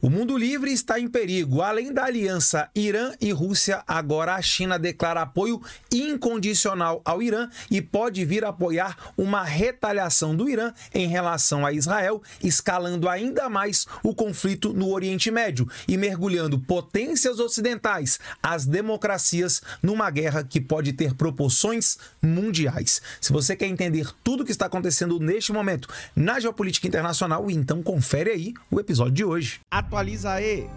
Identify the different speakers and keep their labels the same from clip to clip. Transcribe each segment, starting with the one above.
Speaker 1: O mundo livre está em perigo. Além da aliança Irã e Rússia, agora a China declara apoio incondicional ao Irã e pode vir apoiar uma retaliação do Irã em relação a Israel, escalando ainda mais o conflito no Oriente Médio e mergulhando potências ocidentais, as democracias, numa guerra que pode ter proporções mundiais. Se você quer entender tudo o que está acontecendo neste momento na geopolítica internacional, então confere aí o episódio de hoje atualiza aí.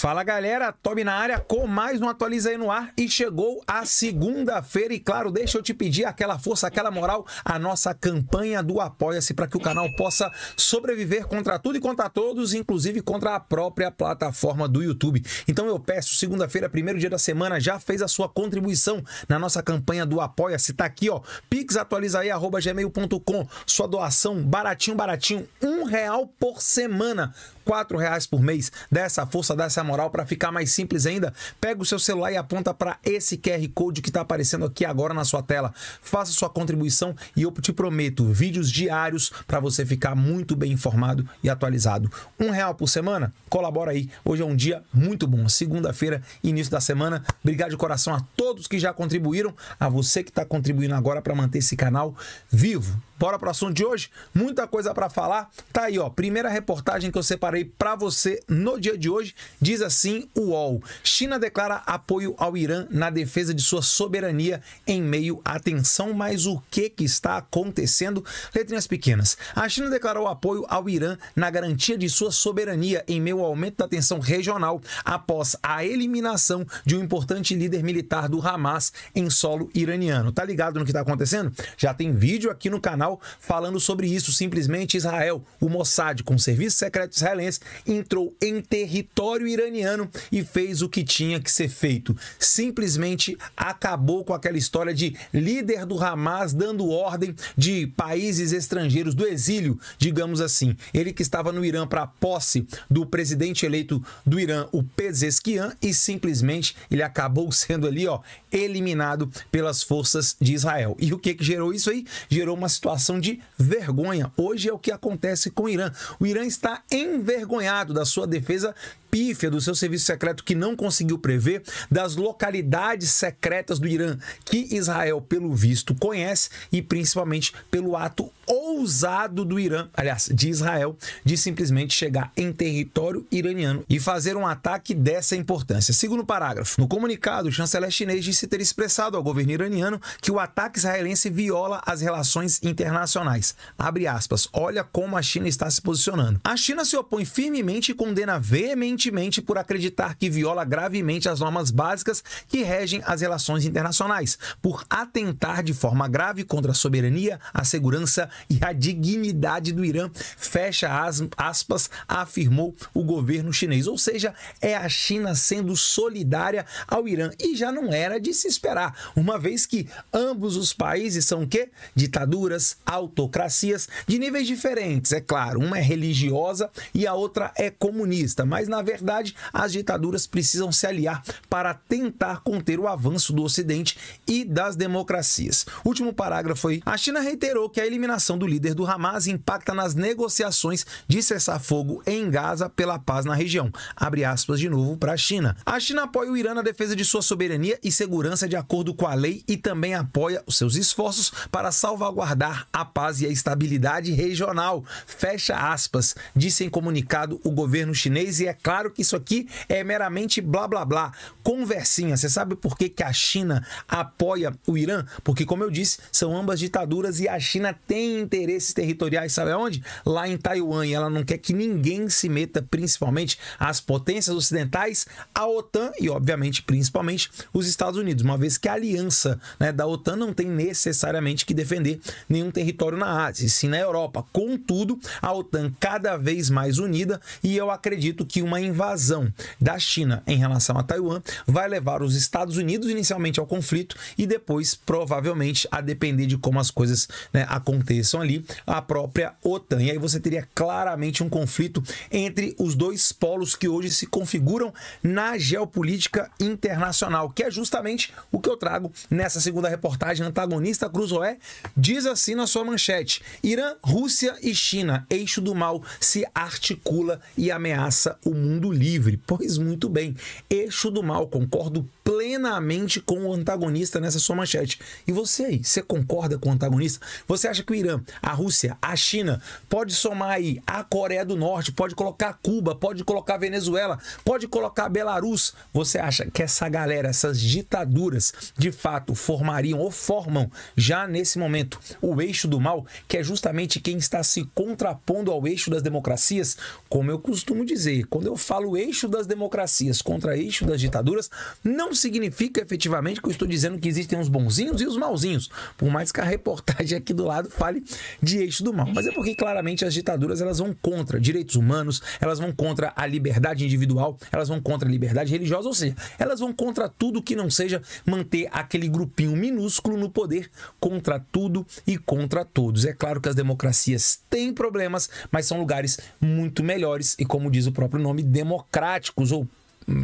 Speaker 1: Fala galera, Toby na área com mais um Atualiza aí no ar e chegou a segunda-feira e claro, deixa eu te pedir aquela força, aquela moral, a nossa campanha do Apoia-se para que o canal possa sobreviver contra tudo e contra todos, inclusive contra a própria plataforma do YouTube. Então eu peço, segunda-feira, primeiro dia da semana, já fez a sua contribuição na nossa campanha do Apoia-se, tá aqui ó, pixatualizaí.gmail.com, sua doação baratinho, baratinho, um real por semana quatro reais por mês. dessa força, dessa moral. Para ficar mais simples ainda, pega o seu celular e aponta para esse QR Code que está aparecendo aqui agora na sua tela. Faça sua contribuição e eu te prometo vídeos diários para você ficar muito bem informado e atualizado. Um real por semana? Colabora aí. Hoje é um dia muito bom. Segunda-feira, início da semana. Obrigado de coração a todos que já contribuíram, a você que está contribuindo agora para manter esse canal vivo Bora pro assunto de hoje? Muita coisa para falar. Tá aí, ó. Primeira reportagem que eu separei para você no dia de hoje diz assim: o UOL. China declara apoio ao Irã na defesa de sua soberania em meio à tensão, mas o que que está acontecendo? Letrinhas pequenas. A China declarou apoio ao Irã na garantia de sua soberania em meio ao aumento da tensão regional após a eliminação de um importante líder militar do Hamas em solo iraniano. Tá ligado no que tá acontecendo? Já tem vídeo aqui no canal falando sobre isso. Simplesmente Israel, o Mossad, com o Serviço Secreto Israelense, entrou em território iraniano e fez o que tinha que ser feito. Simplesmente acabou com aquela história de líder do Hamas dando ordem de países estrangeiros, do exílio, digamos assim. Ele que estava no Irã para posse do presidente eleito do Irã, o Peseskian e simplesmente ele acabou sendo ali, ó, eliminado pelas forças de Israel. E o que, que gerou isso aí? Gerou uma situação situação de vergonha. Hoje é o que acontece com o Irã. O Irã está envergonhado da sua defesa pífia do seu serviço secreto que não conseguiu prever, das localidades secretas do Irã que Israel, pelo visto, conhece e principalmente pelo ato ousado do Irã, aliás, de Israel, de simplesmente chegar em território iraniano e fazer um ataque dessa importância. Segundo parágrafo, no comunicado, o chanceler chinês disse ter expressado ao governo iraniano que o ataque israelense viola as relações internacionais internacionais. Abre aspas. Olha como a China está se posicionando. A China se opõe firmemente e condena veementemente por acreditar que viola gravemente as normas básicas que regem as relações internacionais, por atentar de forma grave contra a soberania, a segurança e a dignidade do Irã. Fecha as, aspas, afirmou o governo chinês. Ou seja, é a China sendo solidária ao Irã. E já não era de se esperar, uma vez que ambos os países são o quê? Ditaduras, autocracias de níveis diferentes, é claro. Uma é religiosa e a outra é comunista, mas na verdade as ditaduras precisam se aliar para tentar conter o avanço do Ocidente e das democracias. último parágrafo a China reiterou que a eliminação do líder do Hamas impacta nas negociações de cessar fogo em Gaza pela paz na região. Abre aspas de novo para a China. A China apoia o Irã na defesa de sua soberania e segurança de acordo com a lei e também apoia os seus esforços para salvaguardar a paz e a estabilidade regional. Fecha aspas, disse em comunicado o governo chinês. E é claro que isso aqui é meramente blá blá blá, conversinha. Você sabe por que, que a China apoia o Irã? Porque, como eu disse, são ambas ditaduras e a China tem interesses territoriais, sabe aonde? Lá em Taiwan. E ela não quer que ninguém se meta, principalmente as potências ocidentais, a OTAN e, obviamente, principalmente os Estados Unidos, uma vez que a aliança né, da OTAN não tem necessariamente que defender nenhum território na Ásia, e sim na Europa. Contudo, a OTAN cada vez mais unida e eu acredito que uma invasão da China em relação a Taiwan vai levar os Estados Unidos inicialmente ao conflito e depois, provavelmente, a depender de como as coisas né, aconteçam ali, a própria OTAN. E aí você teria claramente um conflito entre os dois polos que hoje se configuram na geopolítica internacional, que é justamente o que eu trago nessa segunda reportagem antagonista Cruzoé. Diz assim na sua manchete. Irã, Rússia e China, eixo do mal, se articula e ameaça o mundo livre. Pois muito bem, eixo do mal, concordo plenamente com o antagonista nessa sua manchete. E você aí, você concorda com o antagonista? Você acha que o Irã, a Rússia, a China pode somar aí a Coreia do Norte, pode colocar Cuba, pode colocar Venezuela, pode colocar Belarus? Você acha que essa galera, essas ditaduras, de fato formariam ou formam já nesse momento o eixo eixo do mal, que é justamente quem está se contrapondo ao eixo das democracias, como eu costumo dizer, quando eu falo eixo das democracias contra eixo das ditaduras, não significa efetivamente que eu estou dizendo que existem os bonzinhos e os malzinhos, por mais que a reportagem aqui do lado fale de eixo do mal, mas é porque claramente as ditaduras elas vão contra direitos humanos, elas vão contra a liberdade individual, elas vão contra a liberdade religiosa, ou seja, elas vão contra tudo que não seja manter aquele grupinho minúsculo no poder, contra tudo e contra contra todos. É claro que as democracias têm problemas, mas são lugares muito melhores e, como diz o próprio nome, democráticos ou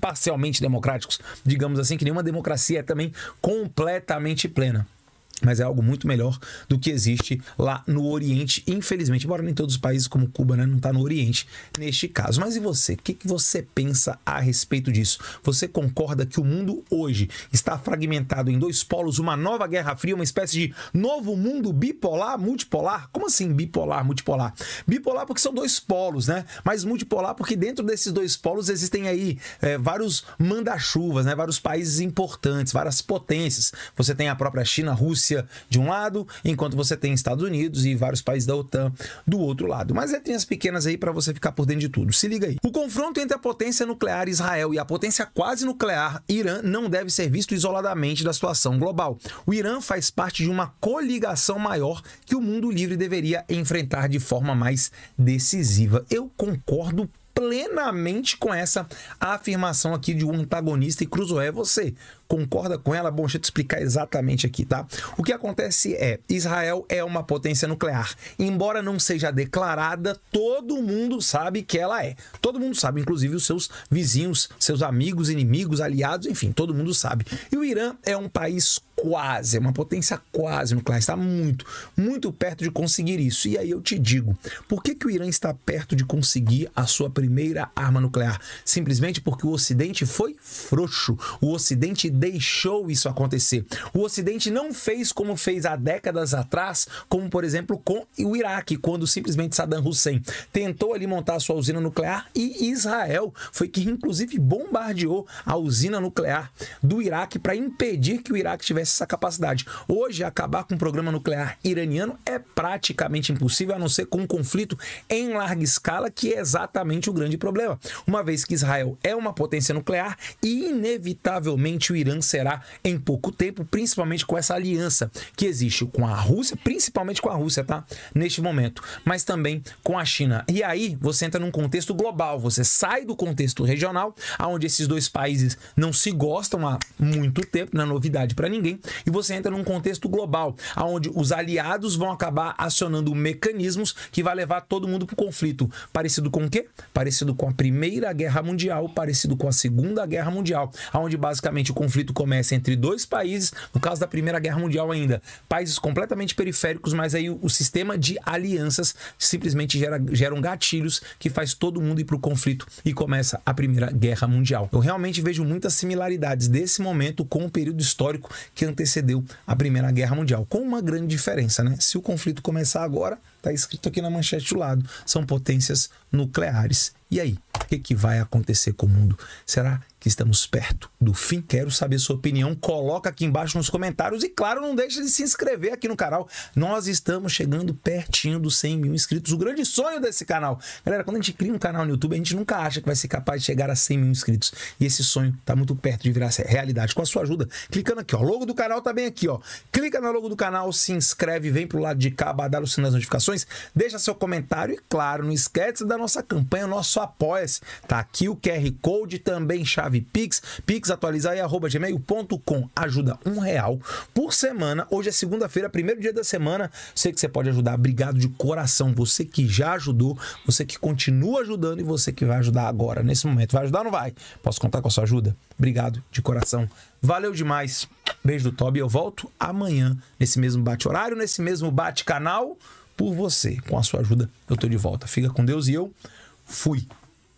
Speaker 1: parcialmente democráticos. Digamos assim, que nenhuma democracia é também completamente plena mas é algo muito melhor do que existe lá no Oriente, infelizmente, embora nem todos os países como Cuba né, não está no Oriente neste caso. Mas e você? O que, que você pensa a respeito disso? Você concorda que o mundo hoje está fragmentado em dois polos, uma nova Guerra Fria, uma espécie de novo mundo bipolar, multipolar? Como assim bipolar, multipolar? Bipolar porque são dois polos, né? Mas multipolar porque dentro desses dois polos existem aí é, vários manda-chuvas, né? vários países importantes, várias potências. Você tem a própria China, Rússia, Rússia de um lado, enquanto você tem Estados Unidos e vários países da OTAN do outro lado. Mas letrinhas é, pequenas aí para você ficar por dentro de tudo. Se liga aí. O confronto entre a potência nuclear Israel e a potência quase nuclear Irã não deve ser visto isoladamente da situação global. O Irã faz parte de uma coligação maior que o mundo livre deveria enfrentar de forma mais decisiva. Eu concordo plenamente com essa afirmação aqui de um antagonista e Cruzou é você. Concorda com ela? Bom, deixa eu te explicar exatamente aqui, tá? O que acontece é, Israel é uma potência nuclear. Embora não seja declarada, todo mundo sabe que ela é. Todo mundo sabe, inclusive os seus vizinhos, seus amigos, inimigos, aliados, enfim, todo mundo sabe. E o Irã é um país quase, é uma potência quase nuclear, está muito, muito perto de conseguir isso. E aí eu te digo, por que, que o Irã está perto de conseguir a sua primeira arma nuclear? Simplesmente porque o Ocidente foi frouxo, o Ocidente deixou isso acontecer. O Ocidente não fez como fez há décadas atrás, como por exemplo com o Iraque, quando simplesmente Saddam Hussein tentou ali montar sua usina nuclear e Israel foi que inclusive bombardeou a usina nuclear do Iraque para impedir que o Iraque tivesse tivesse essa capacidade. Hoje, acabar com o programa nuclear iraniano é praticamente impossível, a não ser com um conflito em larga escala, que é exatamente o grande problema. Uma vez que Israel é uma potência nuclear e, inevitavelmente, o Irã será em pouco tempo, principalmente com essa aliança que existe com a Rússia, principalmente com a Rússia, tá? Neste momento, mas também com a China. E aí você entra num contexto global, você sai do contexto regional, onde esses dois países não se gostam há muito tempo, não é novidade para ninguém, e você entra num contexto global, onde os aliados vão acabar acionando mecanismos que vai levar todo mundo para o conflito. Parecido com o quê? Parecido com a Primeira Guerra Mundial, parecido com a Segunda Guerra Mundial, onde basicamente o conflito começa entre dois países, no caso da Primeira Guerra Mundial ainda, países completamente periféricos, mas aí o sistema de alianças simplesmente gera, geram gatilhos que faz todo mundo ir para o conflito e começa a Primeira Guerra Mundial. Eu realmente vejo muitas similaridades desse momento com o período histórico que antecedeu a Primeira Guerra Mundial, com uma grande diferença, né? Se o conflito começar agora, está escrito aqui na manchete do lado, são potências nucleares. E aí, o que, que vai acontecer com o mundo? Será que estamos perto do fim. Quero saber sua opinião. Coloca aqui embaixo nos comentários e, claro, não deixe de se inscrever aqui no canal. Nós estamos chegando pertinho dos 100 mil inscritos. O grande sonho desse canal. Galera, quando a gente cria um canal no YouTube, a gente nunca acha que vai ser capaz de chegar a 100 mil inscritos. E esse sonho está muito perto de virar realidade. Com a sua ajuda, clicando aqui, O logo do canal está bem aqui, ó. Clica no logo do canal, se inscreve, vem pro lado de cá, badala o sino das notificações, deixa seu comentário e, claro, não esquece da nossa campanha, nosso apoia-se. Tá aqui o QR Code também, chave chave Pix, Pix atualizar e arroba gmail.com. Ajuda um real por semana. Hoje é segunda-feira, primeiro dia da semana. Sei que você pode ajudar. Obrigado de coração. Você que já ajudou, você que continua ajudando e você que vai ajudar agora, nesse momento. Vai ajudar ou não vai? Posso contar com a sua ajuda? Obrigado de coração. Valeu demais. Beijo do Toby. Eu volto amanhã, nesse mesmo bate-horário, nesse mesmo bate-canal, por você. Com a sua ajuda, eu tô de volta. Fica com Deus e eu fui.